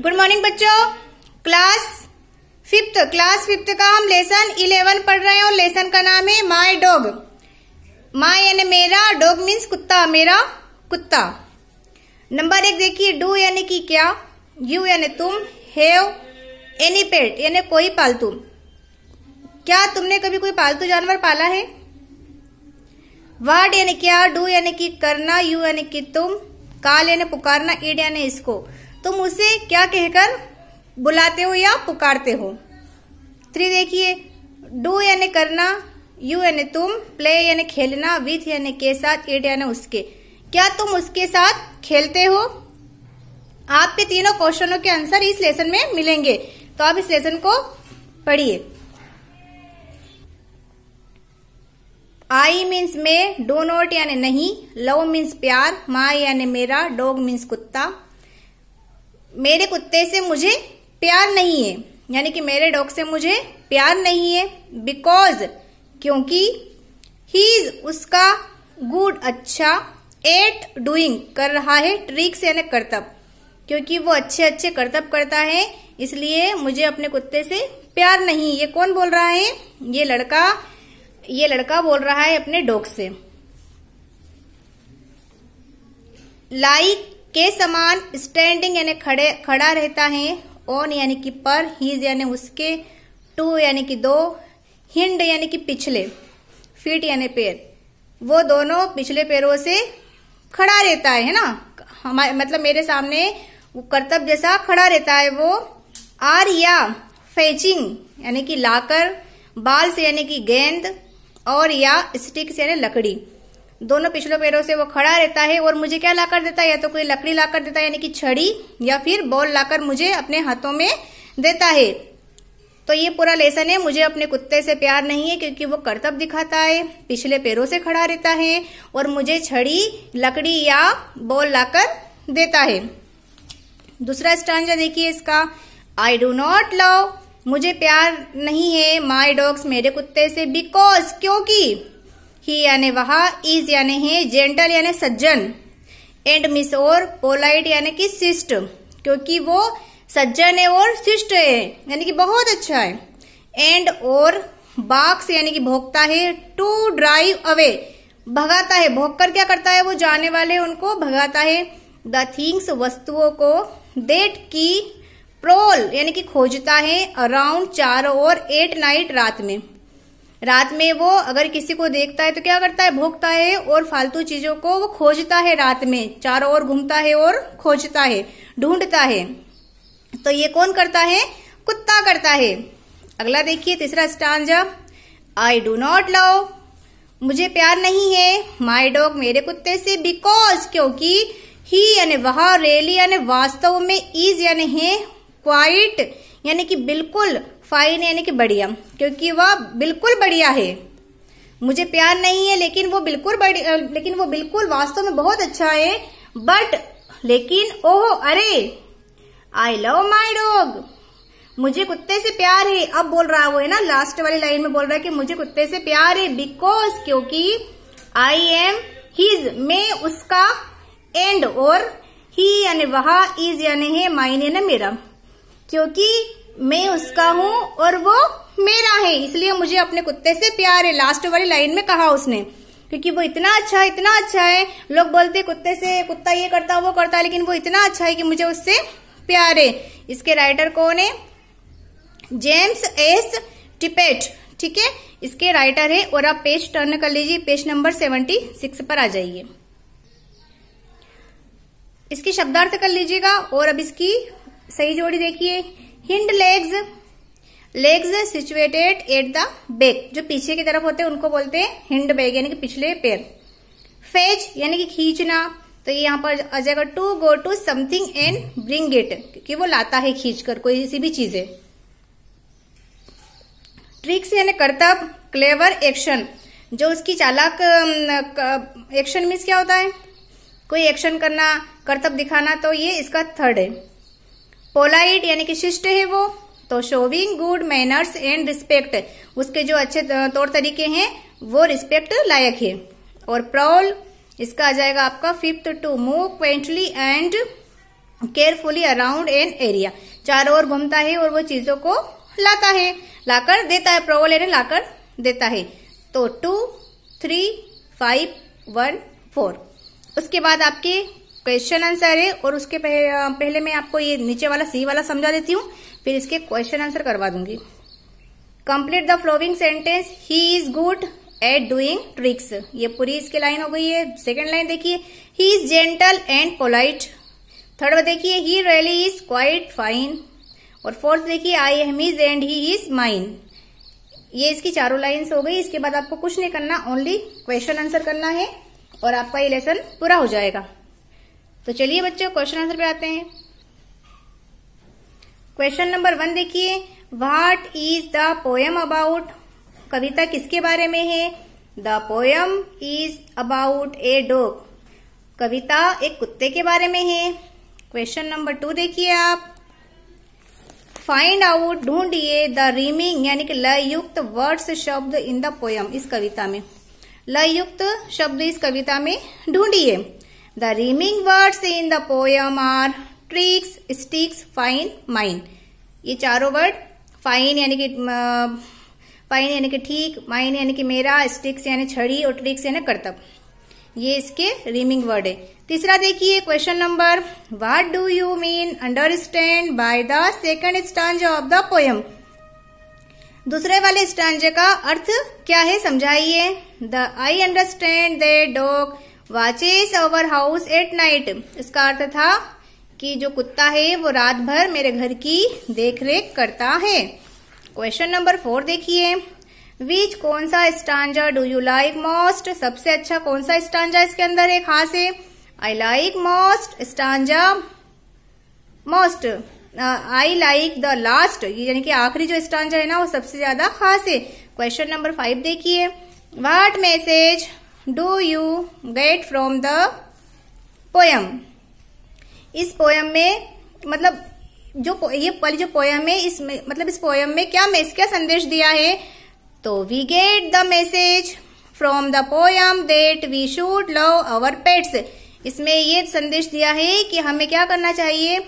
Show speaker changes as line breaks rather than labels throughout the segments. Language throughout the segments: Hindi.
गुड मॉर्निंग बच्चों क्लास फिफ्थ क्लास फिफ्थ का हम लेसन इलेवन पढ़ रहे हैं और लेसन का नाम है माय डॉग माय यानी मेरा डॉग मीन्स कुत्ता मेरा कुत्ता नंबर एक देखिए डू यानी कि क्या यू यानी तुम हैव एनी पेट यानी कोई पालतू क्या तुमने कभी कोई पालतू जानवर पाला है वर्ड यानी क्या डू यानी कि करना यू यानी कि तुम काल यानी पुकारना ईड यानी इसको तुम उसे क्या कहकर बुलाते हो या पुकारते हो थ्री देखिए डू यानी करना यू यानी तुम प्ले यानी खेलना विथ यानी के साथ इट यानी उसके क्या तुम उसके साथ खेलते हो आपके तीनों क्वेश्चनों के आंसर इस लेसन में मिलेंगे तो आप इस लेसन को पढ़िए आई मीन्स में डो नोट यानी नहीं लव मीन्स प्यार माई यानी मेरा डॉग मीन्स कुत्ता मेरे कुत्ते से मुझे प्यार नहीं है यानी कि मेरे डॉग से मुझे प्यार नहीं है बिकॉज क्योंकि ही इज उसका गुड अच्छा एट डूइंग कर रहा है ट्रिक्स यानी करतब क्योंकि वो अच्छे अच्छे करतब करता है इसलिए मुझे अपने कुत्ते से प्यार नहीं ये कौन बोल रहा है ये लड़का ये लड़का बोल रहा है अपने डॉग से लाइक like के समान स्टैंडिंग यानी खड़े खड़ा रहता है ऑन यानी कि पर हीज यानी उसके टू यानी कि दो हिंड यानी कि पिछले फीट यानी पैर वो दोनों पिछले पैरों से खड़ा रहता है, है ना हमारे मतलब मेरे सामने वो कर्तव्य जैसा खड़ा रहता है वो आर या फेचिंग यानी कि लाकर बाल से यानी कि गेंद और या स्टिक से यानी लकड़ी दोनों पिछले पैरों से वो खड़ा रहता है और मुझे क्या लाकर देता है या तो कोई लकड़ी लाकर देता है यानी कि छड़ी या फिर बॉल लाकर मुझे अपने हाथों में देता है तो ये पूरा लेसन है मुझे अपने कुत्ते से प्यार नहीं है क्योंकि वो करतब दिखाता है पिछले पैरों से खड़ा रहता है और मुझे छड़ी लकड़ी या बॉल लाकर देता है दूसरा स्टांज देखिए इसका आई डू नॉट लव मुझे प्यार नहीं है माई डॉग्स मेरे कुत्ते से बिकॉज क्योंकि ही यानी वहा इज यानी है जेंटल यानी सज्जन एंड मिस और पोलाइट यानी कि शिष्ट क्योंकि वो सज्जन है और शिष्ट है यानी कि बहुत अच्छा है एंड और बाक्स यानी कि भोगता है टू ड्राइव अवे भगाता है भोग कर क्या करता है वो जाने वाले उनको भगाता है द थिंग्स वस्तुओं को देट की प्रोल यानी कि खोजता है अराउंड चार और एट नाइट रात में रात में वो अगर किसी को देखता है तो क्या करता है भोगता है और फालतू चीजों को वो खोजता है रात में चारों ओर घूमता है और खोजता है ढूंढता है तो ये कौन करता है कुत्ता करता है अगला देखिए तीसरा stanza I do not love मुझे प्यार नहीं है माई डॉग मेरे कुत्ते से बिकॉज क्योंकि ही यानी वह रेली यानी वास्तव में इज यानी है क्वाइट यानी कि बिल्कुल फाइन यानी कि बढ़िया क्योंकि वह बिल्कुल बढ़िया है मुझे प्यार नहीं है लेकिन वो बिल्कुल बढ़िया लेकिन वो बिल्कुल वास्तव में बहुत अच्छा है बट लेकिन ओह अरे आई लव माई डॉग मुझे कुत्ते से प्यार है अब बोल रहा है वो है ना लास्ट वाली लाइन में बोल रहा है कि मुझे कुत्ते से प्यार है बिकॉज क्योंकि आई एम हीज मैं उसका एंड और ही यानी वहा इज यानी है मायने ना मेरा क्योंकि मैं उसका हूँ और वो मेरा है इसलिए मुझे अपने कुत्ते से प्यार है लास्ट वाली लाइन में कहा उसने क्योंकि वो इतना अच्छा है इतना अच्छा है लोग बोलते कुत्ते से कुत्ता ये करता वो करता है लेकिन वो इतना अच्छा है कि मुझे उससे प्यार है इसके राइटर कौन है जेम्स एस टिपेट ठीक है इसके राइटर है और आप पेज टर्न कर लीजिए पेज नंबर सेवेंटी सिक्स पर आ जाइए इसकी शब्दार्थ कर लीजिएगा और अब इसकी सही जोड़ी देखिए hind legs legs situated at the back जो पीछे की तरफ होते हैं उनको बोलते हैं हिंड बैग यानी कि पिछले पैर फेज यानी कि खींचना तो यहाँ पर आ जाएगा to go to something and bring it क्योंकि वो लाता है खींचकर कोई सी भी चीजें ट्रिक्स यानी कर्तव्य क्लेवर एक्शन जो उसकी चालाक एक्शन मीन्स क्या होता है कोई एक्शन करना करतब दिखाना तो ये इसका थर्ड है पोलाइट यानी कि शिष्ट है वो तो showing good manners and respect उसके जो अच्छे तौर तरीके हैं वो रिस्पेक्ट लायक है और प्रॉल इसका आ जाएगा आपका fifth to move quietly and carefully around an area चारों ओर घूमता है और वो चीजों को लाता है लाकर देता है प्रॉल यानी लाकर देता है तो two three five one four उसके बाद आपके क्वेश्चन आंसर है और उसके पहले मैं आपको ये नीचे वाला सी वाला समझा देती हूँ फिर इसके क्वेश्चन आंसर करवा दूंगी complete the following sentence he is good at doing tricks ये पूरी इसकी लाइन हो गई है सेकेंड लाइन देखिए he is gentle and polite third देखिए he really is quite fine और फोर्थ देखिए I am is and he is mine ये इसकी चारों लाइन्स हो गई इसके बाद आपको कुछ नहीं करना ओनली क्वेश्चन आंसर करना है और आपका ये लेसन पूरा हो जाएगा तो चलिए बच्चों क्वेश्चन आंसर पे आते हैं क्वेश्चन नंबर वन देखिए what is the poem about कविता किसके बारे में है the poem is about a dog कविता एक कुत्ते के बारे में है क्वेश्चन नंबर टू देखिए आप फाइंड आउट ढूंढिए द रीमिंग यानी कि लयुक्त वर्ड्स शब्द इन द पोयम इस कविता में लयुक्त शब्द इस कविता में ढूंढिए The rhyming words in the poem are tricks sticks fine mine ये चारों वर्ड फाइन यानी कि फाइन यानी कि ठीक माइन यानी कि मेरा स्टिक्स यानी छड़ी और ट्रिक्स यानी करतब ये इसके रीमिंग वर्ड है तीसरा देखिए question number what do you mean understand by the second stanza of the poem दूसरे वाले स्टांजे का अर्थ क्या है समझाइए the I understand they dog watches our house at night इसका अर्थ था कि जो कुत्ता है वो रात भर मेरे घर की देखरेख करता है क्वेश्चन नंबर फोर देखिए विच कौन सा stanza do you like most सबसे अच्छा कौन सा स्टांजा इसके अंदर है खास है I like most stanza most I like the last यानी कि आखिरी जो स्टांजा है ना वो सबसे ज्यादा खास है क्वेश्चन नंबर फाइव देखिए what message do you get from the poem इस पोयम में मतलब जो ये वाली जो पोयम है इस मतलब इस पोयम में क्या मैसेज क्या संदेश दिया है तो we get the message from the poem that we should love our pets इसमें ये संदेश दिया है कि हमें क्या करना चाहिए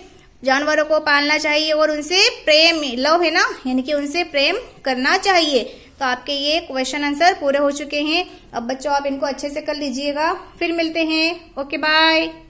जानवरों को पालना चाहिए और उनसे प्रेम लव है ना यानी कि उनसे प्रेम करना चाहिए तो आपके ये क्वेश्चन आंसर पूरे हो चुके हैं अब बच्चों आप इनको अच्छे से कर लीजिएगा फिर मिलते हैं ओके बाय